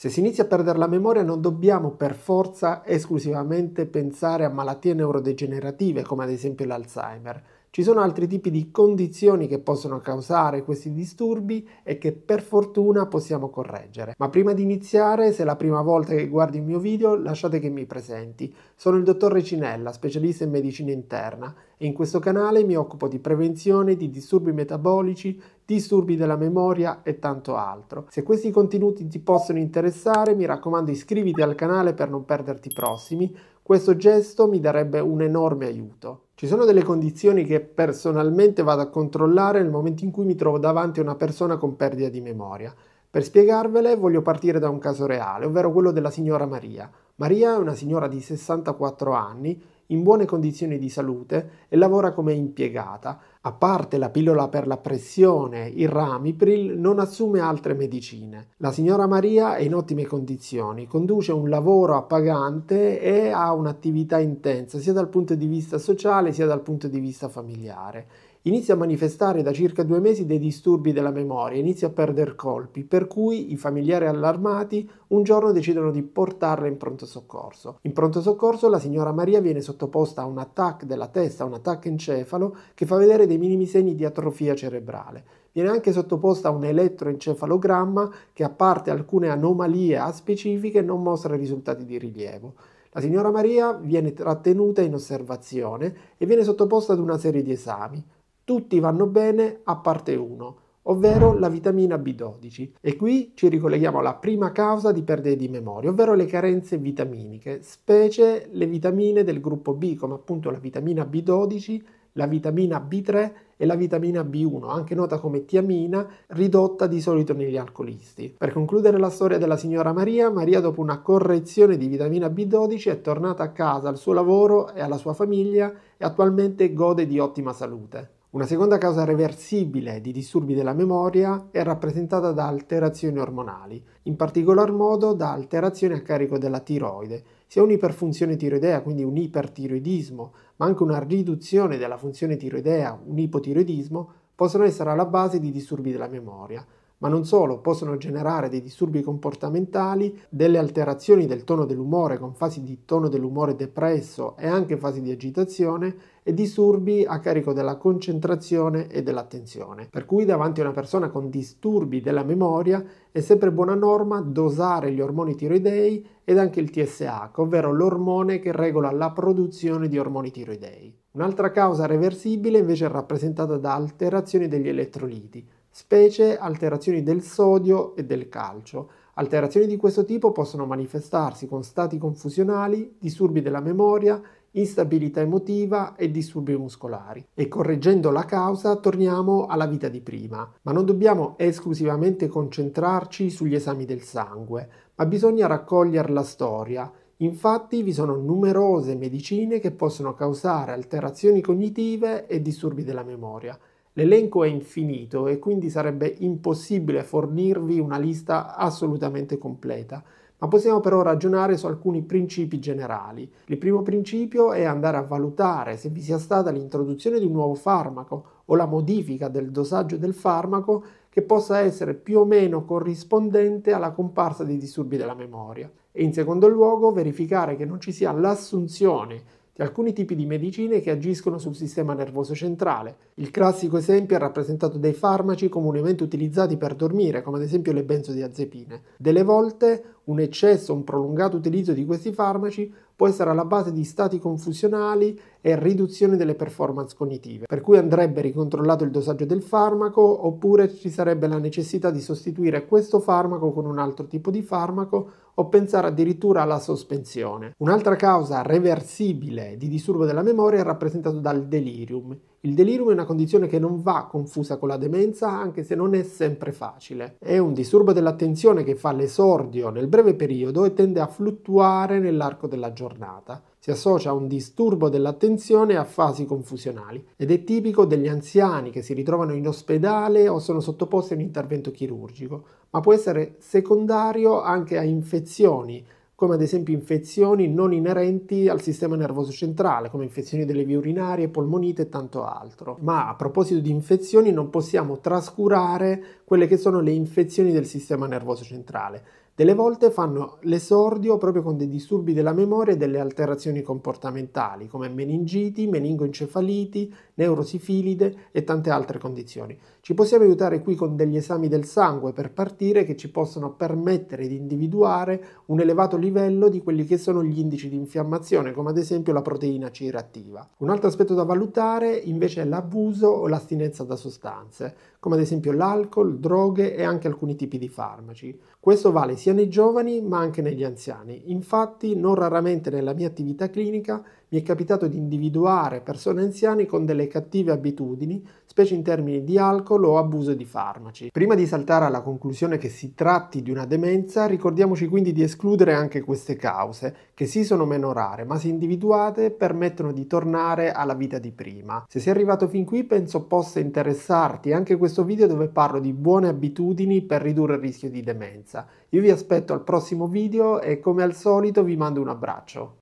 Se si inizia a perdere la memoria non dobbiamo per forza esclusivamente pensare a malattie neurodegenerative come ad esempio l'Alzheimer, ci sono altri tipi di condizioni che possono causare questi disturbi e che per fortuna possiamo correggere. Ma prima di iniziare, se è la prima volta che guardi il mio video, lasciate che mi presenti. Sono il dottor Recinella, specialista in medicina interna e in questo canale mi occupo di prevenzione, di disturbi metabolici, disturbi della memoria e tanto altro. Se questi contenuti ti possono interessare, mi raccomando iscriviti al canale per non perderti i prossimi. Questo gesto mi darebbe un enorme aiuto. Ci sono delle condizioni che personalmente vado a controllare nel momento in cui mi trovo davanti a una persona con perdita di memoria. Per spiegarvele voglio partire da un caso reale, ovvero quello della signora Maria. Maria è una signora di 64 anni, in buone condizioni di salute e lavora come impiegata. A parte la pillola per la pressione, il Ramipril, non assume altre medicine. La signora Maria è in ottime condizioni, conduce un lavoro appagante e ha un'attività intensa sia dal punto di vista sociale sia dal punto di vista familiare. Inizia a manifestare da circa due mesi dei disturbi della memoria, inizia a perdere colpi, per cui i familiari allarmati un giorno decidono di portarla in pronto soccorso. In pronto soccorso la signora Maria viene sottoposta a un attacco della testa, un attacco encefalo, che fa vedere dei minimi segni di atrofia cerebrale. Viene anche sottoposta a un elettroencefalogramma che, a parte alcune anomalie aspecifiche, non mostra risultati di rilievo. La signora Maria viene trattenuta in osservazione e viene sottoposta ad una serie di esami. Tutti vanno bene a parte uno, ovvero la vitamina B12. E qui ci ricolleghiamo alla prima causa di perdita di memoria, ovvero le carenze vitaminiche, specie le vitamine del gruppo B, come appunto la vitamina B12 la vitamina B3 e la vitamina B1, anche nota come tiamina, ridotta di solito negli alcolisti. Per concludere la storia della signora Maria, Maria dopo una correzione di vitamina B12 è tornata a casa, al suo lavoro e alla sua famiglia e attualmente gode di ottima salute. Una seconda causa reversibile di disturbi della memoria è rappresentata da alterazioni ormonali, in particolar modo da alterazioni a carico della tiroide, sia un'iperfunzione tiroidea, quindi un ipertiroidismo, ma anche una riduzione della funzione tiroidea, un ipotiroidismo, possono essere alla base di disturbi della memoria ma non solo, possono generare dei disturbi comportamentali, delle alterazioni del tono dell'umore con fasi di tono dell'umore depresso e anche fasi di agitazione e disturbi a carico della concentrazione e dell'attenzione. Per cui davanti a una persona con disturbi della memoria è sempre buona norma dosare gli ormoni tiroidei ed anche il TSH, ovvero l'ormone che regola la produzione di ormoni tiroidei. Un'altra causa reversibile invece è rappresentata da alterazioni degli elettroliti, specie alterazioni del sodio e del calcio. Alterazioni di questo tipo possono manifestarsi con stati confusionali, disturbi della memoria, instabilità emotiva e disturbi muscolari. E correggendo la causa torniamo alla vita di prima, ma non dobbiamo esclusivamente concentrarci sugli esami del sangue, ma bisogna raccogliere la storia. Infatti vi sono numerose medicine che possono causare alterazioni cognitive e disturbi della memoria. L'elenco è infinito e quindi sarebbe impossibile fornirvi una lista assolutamente completa, ma possiamo però ragionare su alcuni principi generali. Il primo principio è andare a valutare se vi sia stata l'introduzione di un nuovo farmaco o la modifica del dosaggio del farmaco che possa essere più o meno corrispondente alla comparsa di disturbi della memoria. E in secondo luogo verificare che non ci sia l'assunzione di alcuni tipi di medicine che agiscono sul sistema nervoso centrale. Il classico esempio è rappresentato dai farmaci comunemente utilizzati per dormire, come ad esempio le benzodiazepine. Delle volte un eccesso, un prolungato utilizzo di questi farmaci può essere alla base di stati confusionali e riduzione delle performance cognitive, per cui andrebbe ricontrollato il dosaggio del farmaco oppure ci sarebbe la necessità di sostituire questo farmaco con un altro tipo di farmaco o pensare addirittura alla sospensione. Un'altra causa reversibile di disturbo della memoria è rappresentato dal delirium. Il delirium è una condizione che non va confusa con la demenza anche se non è sempre facile. È un disturbo dell'attenzione che fa l'esordio nel breve periodo e tende a fluttuare nell'arco della giornata giornata. Si associa a un disturbo dell'attenzione e a fasi confusionali ed è tipico degli anziani che si ritrovano in ospedale o sono sottoposti a un intervento chirurgico, ma può essere secondario anche a infezioni come ad esempio infezioni non inerenti al sistema nervoso centrale, come infezioni delle vie urinarie, polmonite e tanto altro. Ma a proposito di infezioni non possiamo trascurare quelle che sono le infezioni del sistema nervoso centrale. Delle volte fanno l'esordio proprio con dei disturbi della memoria e delle alterazioni comportamentali, come meningiti, meningoencefaliti, neurosifilide e tante altre condizioni. Ci possiamo aiutare qui con degli esami del sangue per partire che ci possono permettere di individuare un elevato livello di quelli che sono gli indici di infiammazione, come ad esempio la proteina C reattiva. Un altro aspetto da valutare invece è l'abuso o l'astinenza da sostanze, come ad esempio l'alcol, droghe e anche alcuni tipi di farmaci. Questo vale sia sia nei giovani ma anche negli anziani. Infatti non raramente nella mia attività clinica mi è capitato di individuare persone anziane con delle cattive abitudini specie in termini di alcol o abuso di farmaci. Prima di saltare alla conclusione che si tratti di una demenza, ricordiamoci quindi di escludere anche queste cause, che sì sono meno rare, ma se individuate permettono di tornare alla vita di prima. Se sei arrivato fin qui penso possa interessarti anche questo video dove parlo di buone abitudini per ridurre il rischio di demenza. Io vi aspetto al prossimo video e come al solito vi mando un abbraccio.